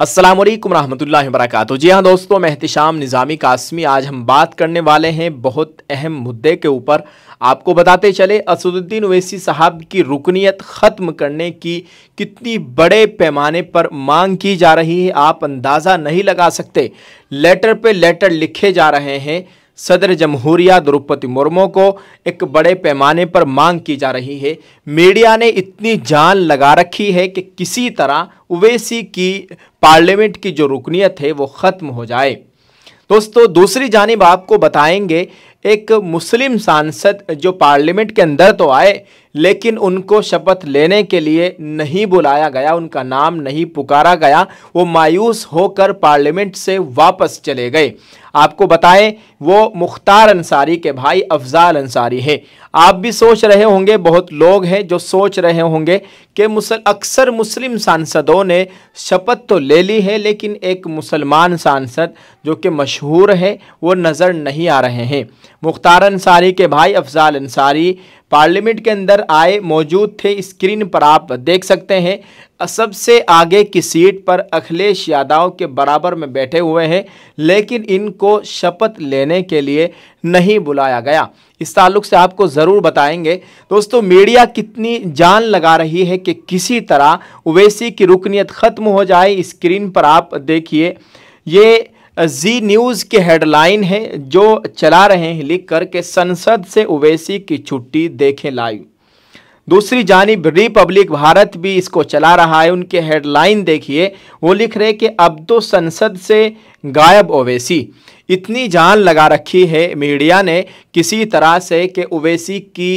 असलम वरहमल्ला वरक जी हाँ दोस्तों मैं निज़ामी कासमी आज हम बात करने वाले हैं बहुत अहम मुद्दे के ऊपर आपको बताते चले असदुद्दीन ओवैसी साहब की रुकनीत ख़त्म करने की कितनी बड़े पैमाने पर मांग की जा रही है आप अंदाज़ा नहीं लगा सकते लेटर पे लेटर लिखे जा रहे हैं सदर जमहूरिया द्रौपदी मुर्मू को एक बड़े पैमाने पर मांग की जा रही है मीडिया ने इतनी जान लगा रखी है कि किसी तरह ओवैसी की पार्लियामेंट की जो रुकनीत है वो ख़त्म हो जाए दोस्तों दूसरी जानब आपको बताएंगे एक मुस्लिम सांसद जो पार्लियामेंट के अंदर तो आए लेकिन उनको शपथ लेने के लिए नहीं बुलाया गया उनका नाम नहीं पुकारा गया वो मायूस होकर पार्लियामेंट से वापस चले गए आपको बताएं वो मुख्तार अंसारी के भाई अफजाल अंसारी हैं आप भी सोच रहे होंगे बहुत लोग हैं जो सोच रहे होंगे कि मुसल अक्सर मुस्लिम सांसदों ने शपथ तो ले ली है लेकिन एक मुसलमान सांसद जो कि मशहूर है वो नज़र नहीं आ रहे हैं मुख्तार अंसारी के भाई अफजाल अंसारी पार्लियामेंट के अंदर आए मौजूद थे स्क्रीन पर आप देख सकते हैं सबसे आगे की सीट पर अखिलेश यादव के बराबर में बैठे हुए हैं लेकिन इनको शपथ लेने के लिए नहीं बुलाया गया इस ताल्लुक से आपको ज़रूर बताएंगे दोस्तों मीडिया कितनी जान लगा रही है कि किसी तरह ओवैसी की रुकनीत ख़त्म हो जाए स्क्रीन पर आप देखिए ये जी न्यूज़ के हेडलाइन है जो चला रहे हैं लिख कर के संसद से ओवैसी की छुट्टी देखें लाइव दूसरी जानब रिपब्लिक भारत भी इसको चला रहा है उनके हेडलाइन देखिए वो लिख रहे कि अब तो संसद से गायब ओवैसी इतनी जान लगा रखी है मीडिया ने किसी तरह से कि ओवैसी की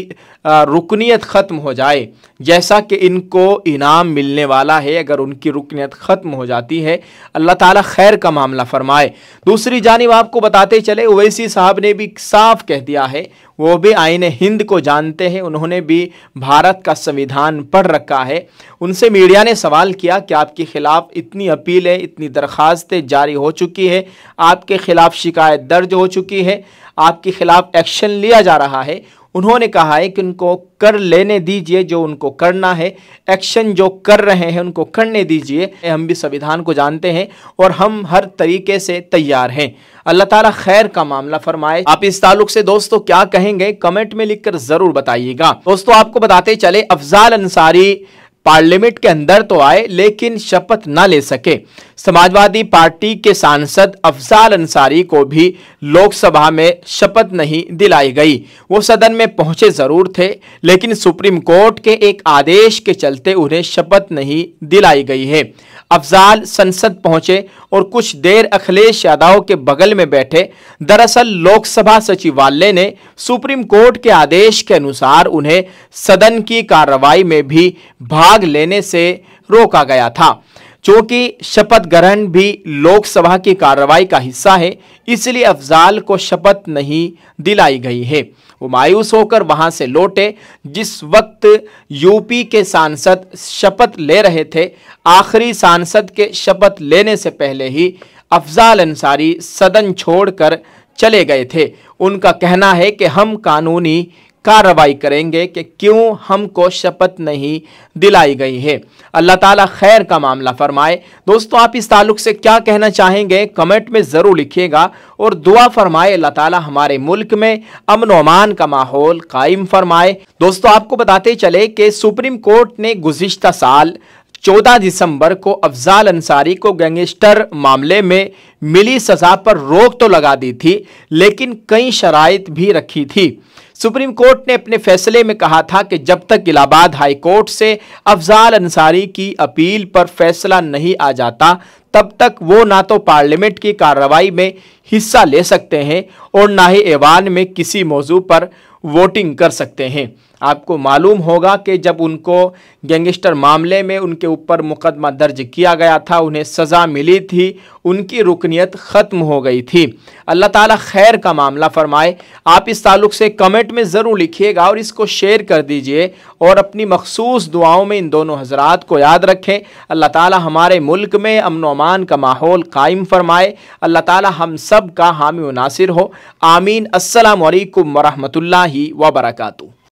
रुकनीत ख़त्म हो जाए जैसा कि इनको इनाम मिलने वाला है अगर उनकी रुकनीत ख़त्म हो जाती है अल्लाह ताला खैर का मामला फ़रमाए दूसरी जानब आपको बताते चले ओवैसी साहब ने भी साफ कह दिया है वो भी आइन हिंद को जानते हैं उन्होंने भी भारत का संविधान पढ़ रखा है उनसे मीडिया ने सवाल किया कि आपके ख़िलाफ़ इतनी अपीलें इतनी दरख्वास्तें जारी हो चुकी है आपके ख़िलाफ़ शिकायत दर्ज हो चुकी है आपके ख़िलाफ़ एक्शन लिया जा रहा है उन्होंने कहा है कि उनको कर लेने दीजिए जो उनको करना है एक्शन जो कर रहे हैं उनको करने दीजिए हम भी संविधान को जानते हैं और हम हर तरीके से तैयार हैं अल्लाह ताला खैर का मामला फरमाए आप इस ताल्लुक से दोस्तों क्या कहेंगे कमेंट में लिखकर जरूर बताइएगा दोस्तों आपको बताते चले अफजाल अंसारी पार्लियामेंट के अंदर तो आए लेकिन शपथ ना ले सके समाजवादी पार्टी के सांसद अफजाल अंसारी को भी लोकसभा में शपथ नहीं दिलाई गई वो सदन में पहुंचे ज़रूर थे लेकिन सुप्रीम कोर्ट के एक आदेश के चलते उन्हें शपथ नहीं दिलाई गई है अफजाल संसद पहुंचे और कुछ देर अखिलेश यादव के बगल में बैठे दरअसल लोकसभा सचिवालय ने सुप्रीम कोर्ट के आदेश के अनुसार उन्हें सदन की कार्रवाई में भी भाग भाग लेने से रोका गया था चूंकि शपथ ग्रहण भी लोकसभा की कार्रवाई का हिस्सा है इसलिए अफजाल को शपथ नहीं दिलाई गई है वो मायूस होकर वहां से लौटे जिस वक्त यूपी के सांसद शपथ ले रहे थे आखिरी सांसद के शपथ लेने से पहले ही अफजाल अंसारी सदन छोड़कर चले गए थे उनका कहना है कि हम कानूनी कार्रवाई करेंगे कि क्यों हमको शपथ नहीं दिलाई गई है अल्लाह ताला खैर का मामला फरमाए दोस्तों आप इस ताल्लुक से क्या कहना चाहेंगे कमेंट में ज़रूर लिखिएगा और दुआ फरमाए अल्लाह ताला हमारे मुल्क में अमन अमान का माहौल कायम फरमाए दोस्तों आपको बताते चले कि सुप्रीम कोर्ट ने गुज्त साल 14 दिसंबर को अफजाल अंसारी को गैंगस्टर मामले में मिली सजा पर रोक तो लगा दी थी लेकिन कई शराइ भी रखी थी सुप्रीम कोर्ट ने अपने फैसले में कहा था कि जब तक इलाहाबाद हाई कोर्ट से अफजाल अंसारी की अपील पर फैसला नहीं आ जाता तब तक वो ना तो पार्लियामेंट की कार्रवाई में हिस्सा ले सकते हैं और ना ही ऐवान में किसी मौजू पर वोटिंग कर सकते हैं आपको मालूम होगा कि जब उनको गैंगस्टर मामले में उनके ऊपर मुकदमा दर्ज किया गया था उन्हें सज़ा मिली थी उनकी रुकनीत ख़त्म हो गई थी अल्लाह ताला खैर का मामला फरमाए आप इस ताल्लुक़ से कमेंट में ज़रूर लिखिएगा और इसको शेयर कर दीजिए और अपनी मखसूस दुआओं में इन दोनों हजरात को याद रखें अल्लाह ताला हमारे मुल्क में अमन अमान का माहौल कायम फरमाए अल्लाह ताला हम सब का हामी नासिर हो आमीन असलकम वरहमल वबरकू